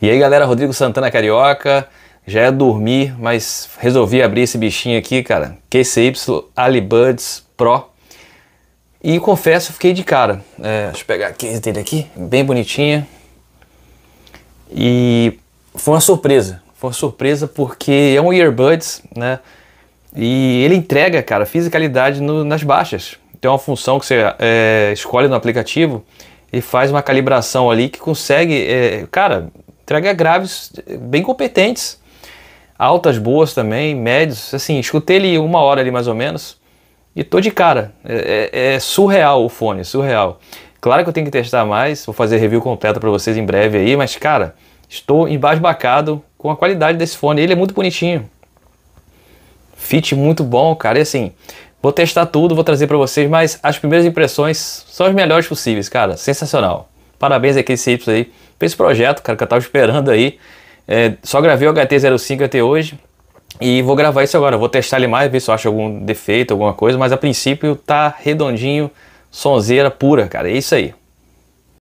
E aí galera, Rodrigo Santana Carioca, já ia dormir, mas resolvi abrir esse bichinho aqui, cara, QCY Alibuds Pro. E confesso, fiquei de cara. É, deixa eu pegar a case dele aqui, bem bonitinha. E foi uma surpresa, foi uma surpresa porque é um earbuds, né? E ele entrega, cara, fisicalidade no, nas baixas. Tem então, é uma função que você é, escolhe no aplicativo e faz uma calibração ali que consegue, é, cara, Entrega graves bem competentes. Altas boas também, médios. Assim, escutei ele uma hora ali mais ou menos. E tô de cara. É, é, é surreal o fone, surreal. Claro que eu tenho que testar mais, vou fazer review completo para vocês em breve aí, mas cara, estou embasbacado com a qualidade desse fone. Ele é muito bonitinho. Fit muito bom, cara. E assim, vou testar tudo, vou trazer para vocês, mas as primeiras impressões são as melhores possíveis, cara. Sensacional. Parabéns aqui, CY aí, pra esse projeto, cara, que eu tava esperando aí. É, só gravei o HT05 até hoje e vou gravar isso agora. Vou testar ele mais, ver se eu acho algum defeito, alguma coisa, mas a princípio tá redondinho, sonzeira pura, cara. É isso aí.